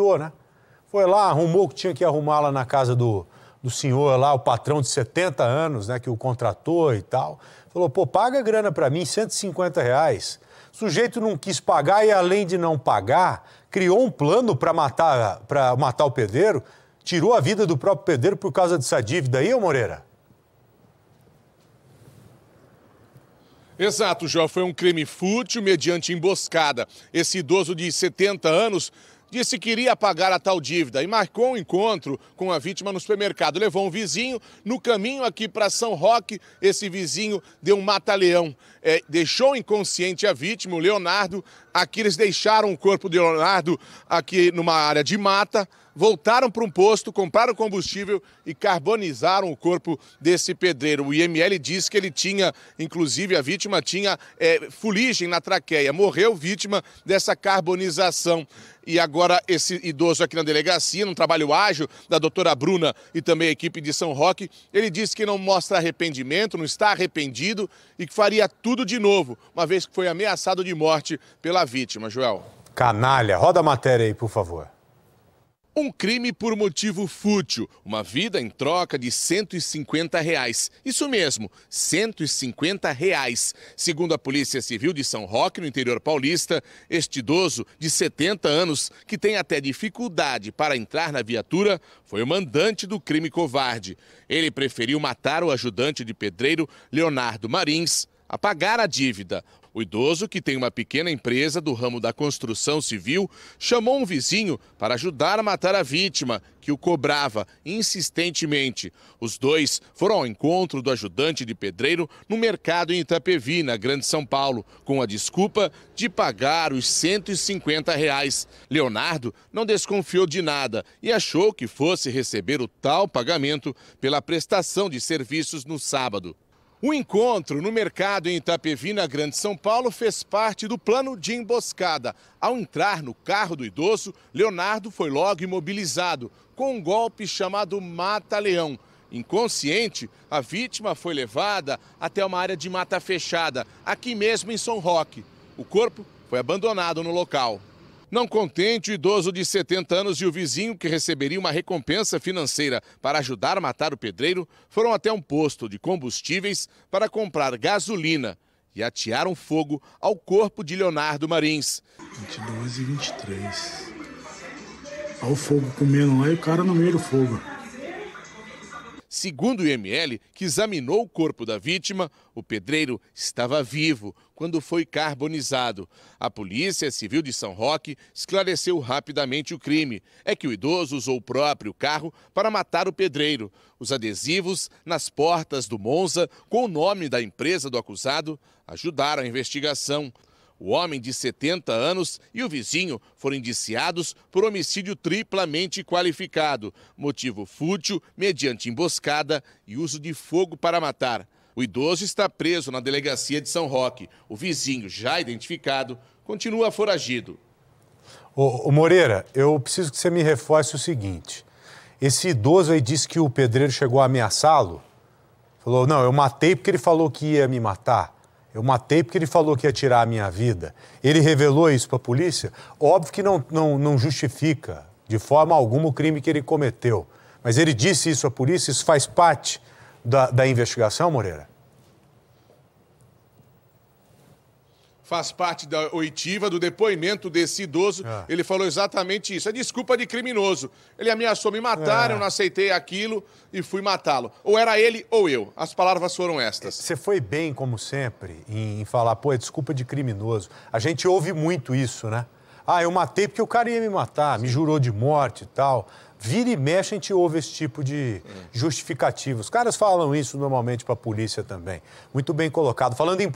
gastou, né? Foi lá, arrumou o que tinha que arrumar lá na casa do, do senhor lá, o patrão de 70 anos, né, que o contratou e tal. Falou, pô, paga grana para mim, 150 reais. O sujeito não quis pagar e, além de não pagar, criou um plano para matar, pra matar o pedreiro, tirou a vida do próprio pedreiro por causa dessa dívida aí, ô Moreira? Exato, João. Foi um crime fútil mediante emboscada. Esse idoso de 70 anos disse que iria pagar a tal dívida e marcou um encontro com a vítima no supermercado. Levou um vizinho no caminho aqui para São Roque. Esse vizinho deu um mata-leão. É, deixou inconsciente a vítima, o Leonardo. Aqui eles deixaram o corpo de Leonardo aqui numa área de mata voltaram para um posto, compraram combustível e carbonizaram o corpo desse pedreiro. O IML diz que ele tinha, inclusive a vítima tinha é, fuligem na traqueia, morreu vítima dessa carbonização. E agora esse idoso aqui na delegacia, num trabalho ágil da doutora Bruna e também a equipe de São Roque, ele disse que não mostra arrependimento, não está arrependido e que faria tudo de novo, uma vez que foi ameaçado de morte pela vítima, Joel. Canalha, roda a matéria aí, por favor. Um crime por motivo fútil, uma vida em troca de 150 reais. Isso mesmo, 150 reais. Segundo a Polícia Civil de São Roque, no interior paulista, este idoso de 70 anos, que tem até dificuldade para entrar na viatura, foi o mandante do crime covarde. Ele preferiu matar o ajudante de pedreiro Leonardo Marins a pagar a dívida. O idoso, que tem uma pequena empresa do ramo da construção civil, chamou um vizinho para ajudar a matar a vítima, que o cobrava insistentemente. Os dois foram ao encontro do ajudante de pedreiro no mercado em Itapevi, na Grande São Paulo, com a desculpa de pagar os 150 reais. Leonardo não desconfiou de nada e achou que fosse receber o tal pagamento pela prestação de serviços no sábado. O encontro no mercado em Itapevi, na Grande São Paulo, fez parte do plano de emboscada. Ao entrar no carro do idoso, Leonardo foi logo imobilizado com um golpe chamado mata-leão. Inconsciente, a vítima foi levada até uma área de mata fechada, aqui mesmo em São Roque. O corpo foi abandonado no local. Não contente, o idoso de 70 anos e o vizinho, que receberia uma recompensa financeira para ajudar a matar o pedreiro, foram até um posto de combustíveis para comprar gasolina e atearam fogo ao corpo de Leonardo Marins. 22 e 23. Olha o fogo comendo lá e o cara no meio do fogo. Segundo o IML, que examinou o corpo da vítima, o pedreiro estava vivo quando foi carbonizado. A Polícia Civil de São Roque esclareceu rapidamente o crime. É que o idoso usou o próprio carro para matar o pedreiro. Os adesivos nas portas do Monza, com o nome da empresa do acusado, ajudaram a investigação. O homem de 70 anos e o vizinho foram indiciados por homicídio triplamente qualificado, motivo fútil, mediante emboscada e uso de fogo para matar. O idoso está preso na delegacia de São Roque. O vizinho, já identificado, continua foragido. Ô, ô Moreira, eu preciso que você me reforce o seguinte. Esse idoso aí disse que o pedreiro chegou a ameaçá-lo. Falou, não, eu matei porque ele falou que ia me matar. Eu matei porque ele falou que ia tirar a minha vida. Ele revelou isso para a polícia? Óbvio que não, não, não justifica de forma alguma o crime que ele cometeu. Mas ele disse isso à polícia, isso faz parte da, da investigação, Moreira? faz parte da oitiva, do depoimento desse idoso. É. Ele falou exatamente isso. É desculpa de criminoso. Ele ameaçou me matar, é. eu não aceitei aquilo e fui matá-lo. Ou era ele ou eu. As palavras foram estas. Você foi bem, como sempre, em falar, pô, é desculpa de criminoso. A gente ouve muito isso, né? Ah, eu matei porque o cara ia me matar, me jurou de morte e tal. Vira e mexe, a gente ouve esse tipo de justificativa. Os caras falam isso normalmente para a polícia também. Muito bem colocado. Falando em